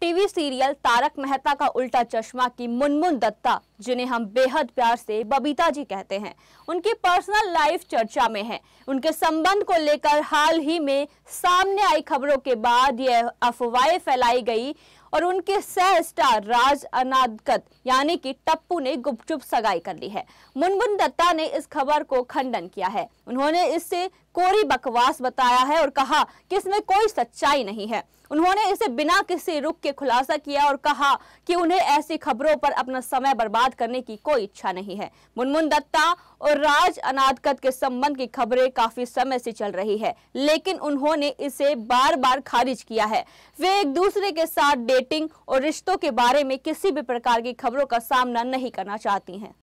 TV serial Tarak Mehta का उल्टा चश्मा की मुनमुन दत्ता जिन्हें हम बेहद प्यार से बबीता जी कहते हैं उनकी पर्सनल लाइफ चर्चा में है उनके संबंध को लेकर हाल ही में सामने आई खबरों के बाद यह अफवाहें फैलाई गई और उनके सह स्टार राज अनादकत यानी कि टप्पू ने गुपचुप सगाई कर ली है मुनमुन दत्ता ने इस खबर को खंडन किया है उन्होंने इससे कोरी बकवास बताया है और कहा कि इसमें कोई सच्चाई नहीं है उन्होंने इसे बिना किसी रुक के खुलासा किया और कहा कि उन्हें ऐसी खबरों पर अपना समय बर्बाद करने की कोई इच्छा नहीं है मुनमुन दत्ता और राज अनादकत के संबंध की खबरें काफी समय से चल रही है लेकिन उन्होंने इसे बार बार खारिज किया है वे एक दूसरे के साथ डेटिंग और रिश्तों के बारे में किसी भी प्रकार की खबरों का सामना नहीं करना चाहती हैं